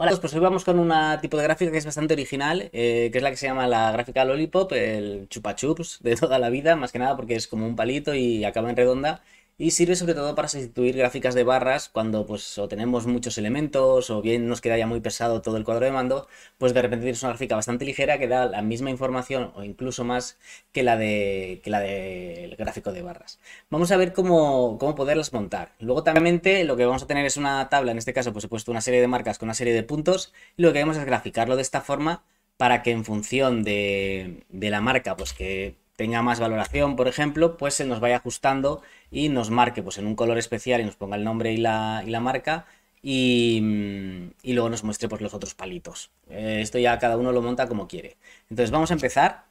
Hola, pues hoy vamos con una tipo de gráfica que es bastante original, eh, que es la que se llama la gráfica Lollipop, el chupa chups de toda la vida, más que nada porque es como un palito y acaba en redonda y sirve sobre todo para sustituir gráficas de barras cuando pues tenemos muchos elementos o bien nos queda ya muy pesado todo el cuadro de mando, pues de repente tienes una gráfica bastante ligera que da la misma información o incluso más que la de la del gráfico de barras. Vamos a ver cómo, cómo poderlas montar. Luego también lo que vamos a tener es una tabla, en este caso pues he puesto una serie de marcas con una serie de puntos y lo que queremos es graficarlo de esta forma para que en función de, de la marca pues que tenga más valoración, por ejemplo, pues se nos vaya ajustando y nos marque pues en un color especial y nos ponga el nombre y la, marca mm, y, luego nos muestre por pues, los otros palitos. Eh, esto ya cada uno lo monta como quiere. Entonces vamos a empezar.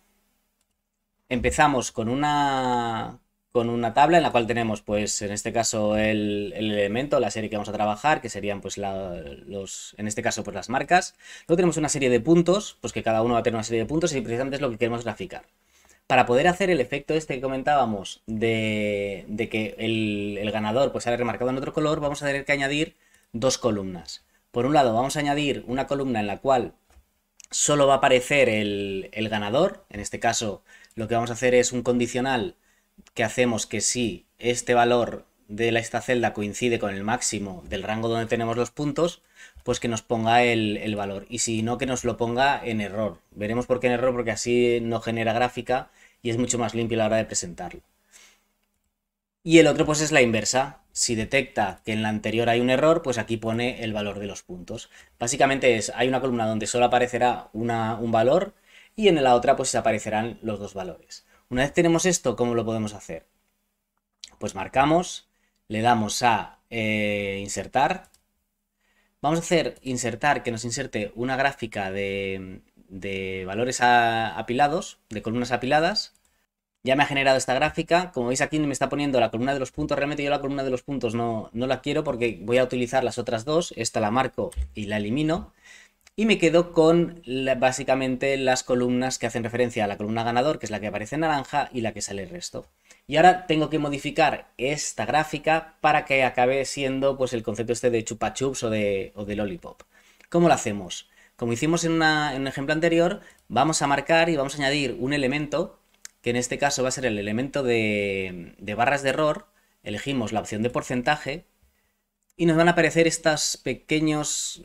Empezamos con una, con una tabla en la cual tenemos pues en este caso el, elemento, la serie que vamos a trabajar, que serían pues los, en este caso pues las marcas. Luego tenemos una serie de puntos, pues que cada uno va a tener una serie de puntos y precisamente es lo que queremos graficar para poder hacer el efecto este que comentábamos de, que el, ganador pues sale remarcado en otro color, vamos a tener que añadir dos columnas. Por un lado, vamos a añadir una columna en la cual solo va a aparecer el, el ganador. En este caso, lo que vamos a hacer es un condicional que hacemos que si este valor de la, esta celda coincide con el máximo del rango donde tenemos los puntos, pues que nos ponga el, valor. Y si no, que nos lo ponga en error. Veremos por qué en error, porque así no genera gráfica y es mucho más limpio a la hora de presentarlo. Y el otro pues es la inversa. Si detecta que en la anterior hay un error, pues aquí pone el valor de los puntos. Básicamente es, hay una columna donde solo aparecerá un valor y en la otra pues aparecerán los dos valores. Una vez tenemos esto, ¿cómo lo podemos hacer? Pues marcamos le damos a eh, insertar. Vamos a hacer insertar, que nos inserte una gráfica de, valores apilados, de columnas apiladas. Ya me ha generado esta gráfica. Como veis aquí me está poniendo la columna de los puntos. Realmente yo la columna de los puntos no, no la quiero porque voy a utilizar las otras dos. Esta la marco y la elimino. Y me quedo con básicamente las columnas que hacen referencia a la columna ganador, que es la que aparece en naranja, y la que sale el resto. Y ahora tengo que modificar esta gráfica para que acabe siendo pues, el concepto este de chupa chups o de, lollipop. ¿Cómo lo hacemos? Como hicimos en, un ejemplo anterior, vamos a marcar y vamos a añadir un elemento, que en este caso va a ser el elemento de, barras de error. Elegimos la opción de porcentaje y nos van a aparecer estas pequeñas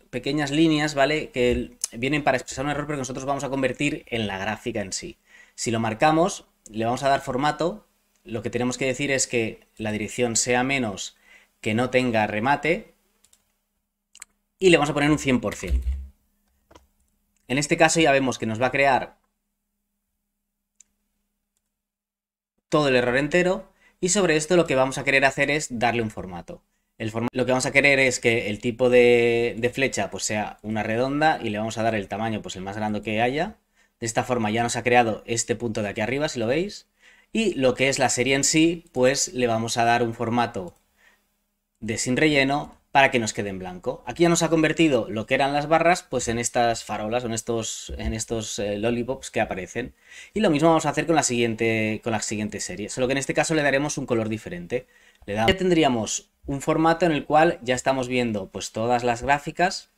líneas, ¿vale? Que vienen para expresar un error, pero que nosotros vamos a convertir en la gráfica en sí. Si lo marcamos, le vamos a dar formato lo que tenemos que decir es que la dirección sea menos que no tenga remate y le vamos a poner un 100%. En este caso ya vemos que nos va a crear todo el error entero y sobre esto lo que vamos a querer hacer es darle un formato. lo que vamos a querer es que el tipo de, de flecha pues sea una redonda y le vamos a dar el tamaño pues el más grande que haya. De esta forma ya nos ha creado este punto de aquí arriba, si lo veis. Y lo que es la serie en sí, pues le vamos a dar un formato de sin relleno para que nos quede en blanco. Aquí ya nos ha convertido lo que eran las barras, pues en estas farolas en estos, en estos eh, lollipops que aparecen. Y lo mismo vamos a hacer con la, siguiente, con la siguiente serie, solo que en este caso le daremos un color diferente. Le Ya tendríamos un formato en el cual ya estamos viendo pues todas las gráficas.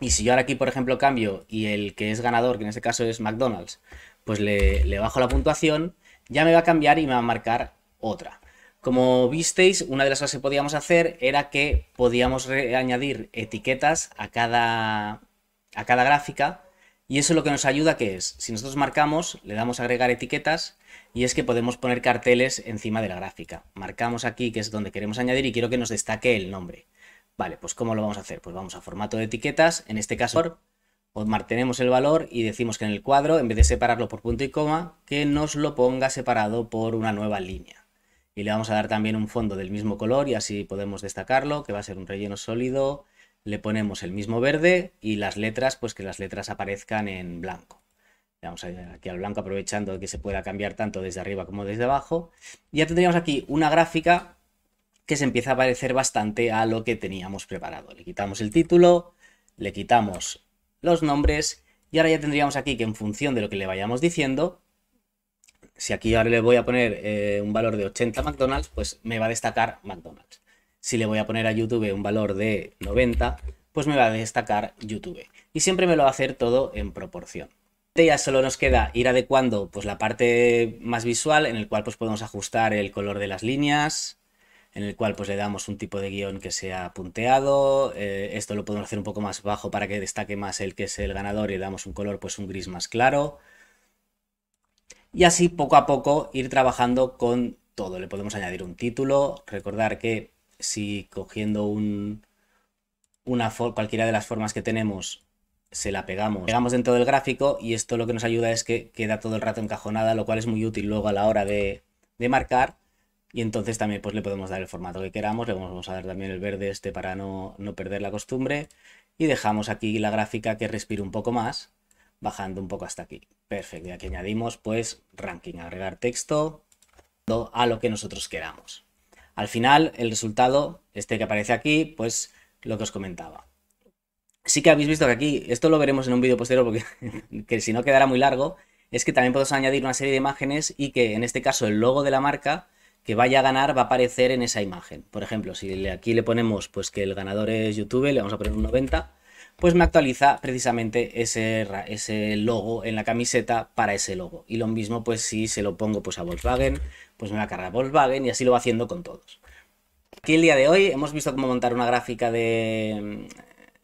Y si yo ahora aquí, por ejemplo, cambio y el que es ganador, que en este caso es McDonald's, pues le, le bajo la puntuación, ya me va a cambiar y me va a marcar otra. Como visteis, una de las cosas que podíamos hacer era que podíamos añadir etiquetas a cada, a cada gráfica y eso lo que nos ayuda que es, si nosotros marcamos, le damos a agregar etiquetas y es que podemos poner carteles encima de la gráfica. Marcamos aquí que es donde queremos añadir y quiero que nos destaque el nombre. Vale, pues ¿cómo lo vamos a hacer? Pues vamos a formato de etiquetas, en este caso Otmar, mantenemos el valor y decimos que en el cuadro, en vez de separarlo por punto y coma, que nos lo ponga separado por una nueva línea. Y le vamos a dar también un fondo del mismo color y así podemos destacarlo, que va a ser un relleno sólido. Le ponemos el mismo verde y las letras, pues que las letras aparezcan en blanco. vamos a ir aquí al blanco aprovechando que se pueda cambiar tanto desde arriba como desde abajo. Y ya tendríamos aquí una gráfica que se empieza a parecer bastante a lo que teníamos preparado. Le quitamos el título, le quitamos los nombres y ahora ya tendríamos aquí que en función de lo que le vayamos diciendo, si aquí ahora le voy a poner eh, un valor de 80 McDonald's, pues me va a destacar McDonald's. Si le voy a poner a YouTube un valor de 90, pues me va a destacar YouTube. Y siempre me lo va a hacer todo en proporción. Ya solo nos queda ir adecuando pues, la parte más visual en el cual pues, podemos ajustar el color de las líneas, en el cual pues le damos un tipo de guión que sea punteado, eh, esto lo podemos hacer un poco más bajo para que destaque más el que es el ganador y le damos un color pues un gris más claro. Y así poco a poco ir trabajando con todo. Le podemos añadir un título, recordar que si cogiendo una cualquiera de las formas que tenemos se la pegamos. Pegamos dentro del gráfico y esto lo que nos ayuda es que queda todo el rato encajonada, lo cual es muy útil luego a la hora de, de marcar y entonces también pues, le podemos dar el formato que queramos, le vamos a dar también el verde este para no, perder la costumbre. Y dejamos aquí la gráfica que respire un poco más, bajando un poco hasta aquí. Perfecto, y aquí añadimos pues ranking, agregar texto a lo que nosotros queramos. Al final el resultado, este que aparece aquí, pues lo que os comentaba. Sí que habéis visto que aquí, esto lo veremos en un vídeo posterior porque que si no quedará muy largo, es que también podemos añadir una serie de imágenes y que en este caso el logo de la marca que vaya a ganar va a aparecer en esa imagen. Por ejemplo, si aquí le ponemos pues que el ganador es YouTube, le vamos a poner un 90, pues me actualiza precisamente ese, ese logo en la camiseta para ese logo. Y lo mismo, pues si se lo pongo pues a Volkswagen, pues me va a cargar Volkswagen y así lo va haciendo con todos. Aquí el día de hoy hemos visto cómo montar una gráfica de,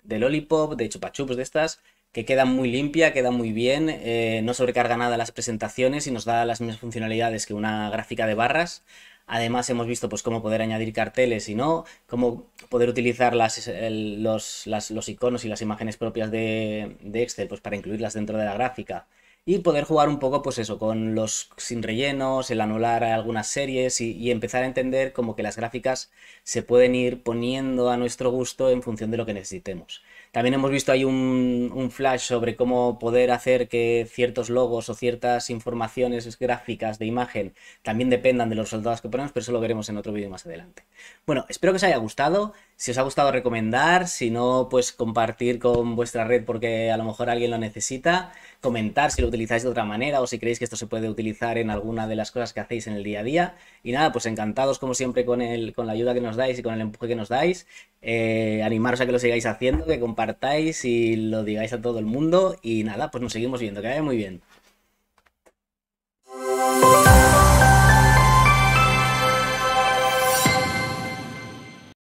mm, de Lollipop, de chupachups de estas, que queda muy limpia, queda muy bien, eh, no sobrecarga nada las presentaciones y nos da las mismas funcionalidades que una gráfica de barras. Además hemos visto pues cómo poder añadir carteles y no, cómo poder utilizar las, los, los, iconos y las imágenes propias de, Excel pues, para incluirlas dentro de la gráfica y poder jugar un poco, pues eso, con los sin rellenos, el anular algunas series y, empezar a entender como que las gráficas se pueden ir poniendo a nuestro gusto en función de lo que necesitemos. También hemos visto ahí un, un flash sobre cómo poder hacer que ciertos logos o ciertas informaciones gráficas de imagen también dependan de los soldados que ponemos, pero eso lo veremos en otro vídeo más adelante. Bueno, espero que os haya gustado si os ha gustado recomendar, si no, pues compartir con vuestra red porque a lo mejor alguien lo necesita, comentar si lo utilizáis de otra manera o si creéis que esto se puede utilizar en alguna de las cosas que hacéis en el día a día. Y nada, pues encantados como siempre con, el, con la ayuda que nos dais y con el empuje que nos dais. Eh, animaros a que lo sigáis haciendo, que compartáis y lo digáis a todo el mundo. Y nada, pues nos seguimos viendo, que vaya muy bien.